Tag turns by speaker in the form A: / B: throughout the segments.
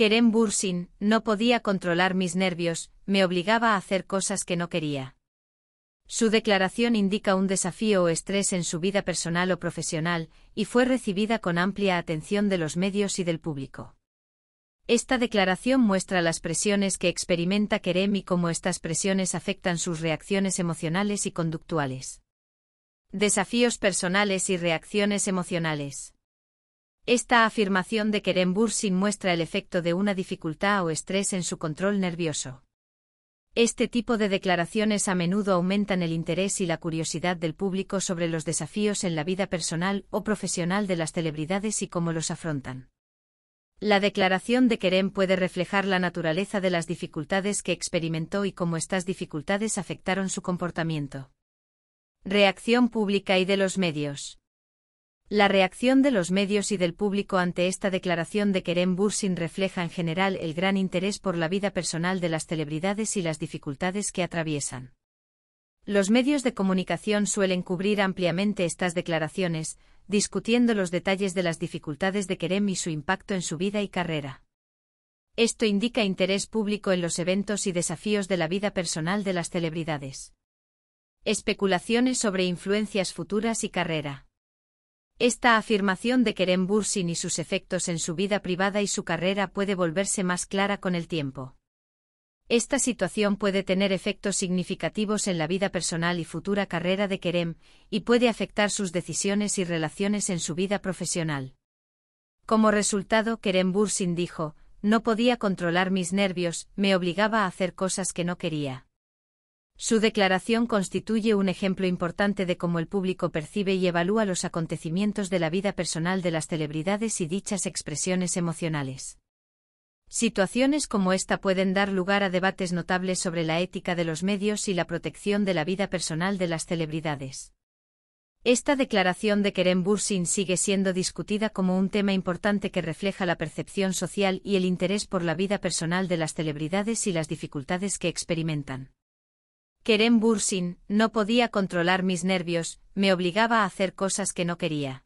A: Kerem Bursin, no podía controlar mis nervios, me obligaba a hacer cosas que no quería. Su declaración indica un desafío o estrés en su vida personal o profesional, y fue recibida con amplia atención de los medios y del público. Esta declaración muestra las presiones que experimenta Kerem y cómo estas presiones afectan sus reacciones emocionales y conductuales. Desafíos personales y reacciones emocionales. Esta afirmación de Kerem bursin muestra el efecto de una dificultad o estrés en su control nervioso. Este tipo de declaraciones a menudo aumentan el interés y la curiosidad del público sobre los desafíos en la vida personal o profesional de las celebridades y cómo los afrontan. La declaración de Kerem puede reflejar la naturaleza de las dificultades que experimentó y cómo estas dificultades afectaron su comportamiento. Reacción pública y de los medios. La reacción de los medios y del público ante esta declaración de Kerem Bursin refleja en general el gran interés por la vida personal de las celebridades y las dificultades que atraviesan. Los medios de comunicación suelen cubrir ampliamente estas declaraciones, discutiendo los detalles de las dificultades de Kerem y su impacto en su vida y carrera. Esto indica interés público en los eventos y desafíos de la vida personal de las celebridades. Especulaciones sobre influencias futuras y carrera. Esta afirmación de Kerem Bursin y sus efectos en su vida privada y su carrera puede volverse más clara con el tiempo. Esta situación puede tener efectos significativos en la vida personal y futura carrera de Kerem, y puede afectar sus decisiones y relaciones en su vida profesional. Como resultado, Kerem Bursin dijo, no podía controlar mis nervios, me obligaba a hacer cosas que no quería. Su declaración constituye un ejemplo importante de cómo el público percibe y evalúa los acontecimientos de la vida personal de las celebridades y dichas expresiones emocionales. Situaciones como esta pueden dar lugar a debates notables sobre la ética de los medios y la protección de la vida personal de las celebridades. Esta declaración de Kerem Bursin sigue siendo discutida como un tema importante que refleja la percepción social y el interés por la vida personal de las celebridades y las dificultades que experimentan. «Kerem Bursin, no podía controlar mis nervios, me obligaba a hacer cosas que no quería.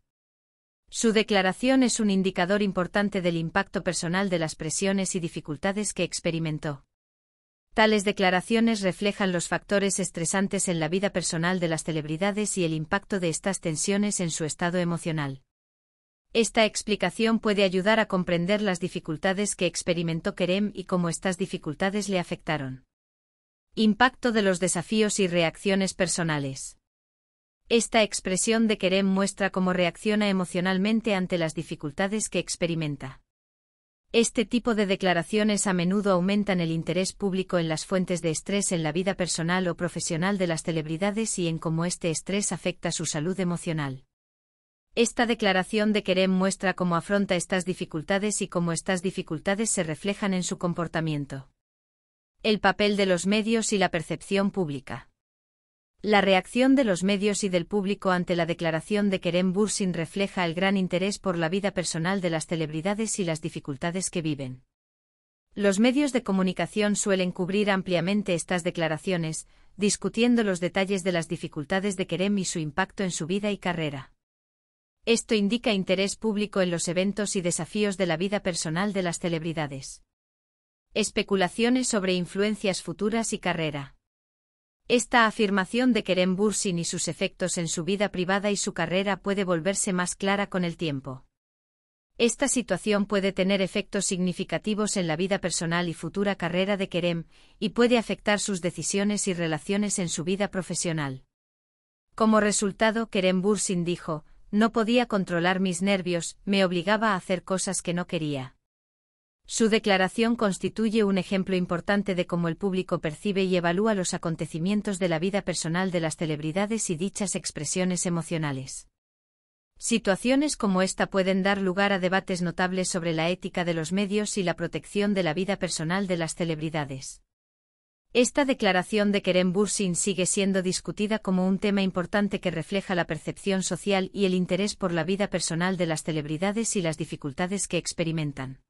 A: Su declaración es un indicador importante del impacto personal de las presiones y dificultades que experimentó. Tales declaraciones reflejan los factores estresantes en la vida personal de las celebridades y el impacto de estas tensiones en su estado emocional. Esta explicación puede ayudar a comprender las dificultades que experimentó Kerem y cómo estas dificultades le afectaron. Impacto de los desafíos y reacciones personales. Esta expresión de Kerem muestra cómo reacciona emocionalmente ante las dificultades que experimenta. Este tipo de declaraciones a menudo aumentan el interés público en las fuentes de estrés en la vida personal o profesional de las celebridades y en cómo este estrés afecta su salud emocional. Esta declaración de Kerem muestra cómo afronta estas dificultades y cómo estas dificultades se reflejan en su comportamiento el papel de los medios y la percepción pública. La reacción de los medios y del público ante la declaración de Kerem Bursin refleja el gran interés por la vida personal de las celebridades y las dificultades que viven. Los medios de comunicación suelen cubrir ampliamente estas declaraciones, discutiendo los detalles de las dificultades de Kerem y su impacto en su vida y carrera. Esto indica interés público en los eventos y desafíos de la vida personal de las celebridades. Especulaciones sobre influencias futuras y carrera. Esta afirmación de Kerem Bursin y sus efectos en su vida privada y su carrera puede volverse más clara con el tiempo. Esta situación puede tener efectos significativos en la vida personal y futura carrera de Kerem, y puede afectar sus decisiones y relaciones en su vida profesional. Como resultado, Kerem Bursin dijo, no podía controlar mis nervios, me obligaba a hacer cosas que no quería. Su declaración constituye un ejemplo importante de cómo el público percibe y evalúa los acontecimientos de la vida personal de las celebridades y dichas expresiones emocionales. Situaciones como esta pueden dar lugar a debates notables sobre la ética de los medios y la protección de la vida personal de las celebridades. Esta declaración de Kerem Bursin sigue siendo discutida como un tema importante que refleja la percepción social y el interés por la vida personal de las celebridades y las dificultades que experimentan.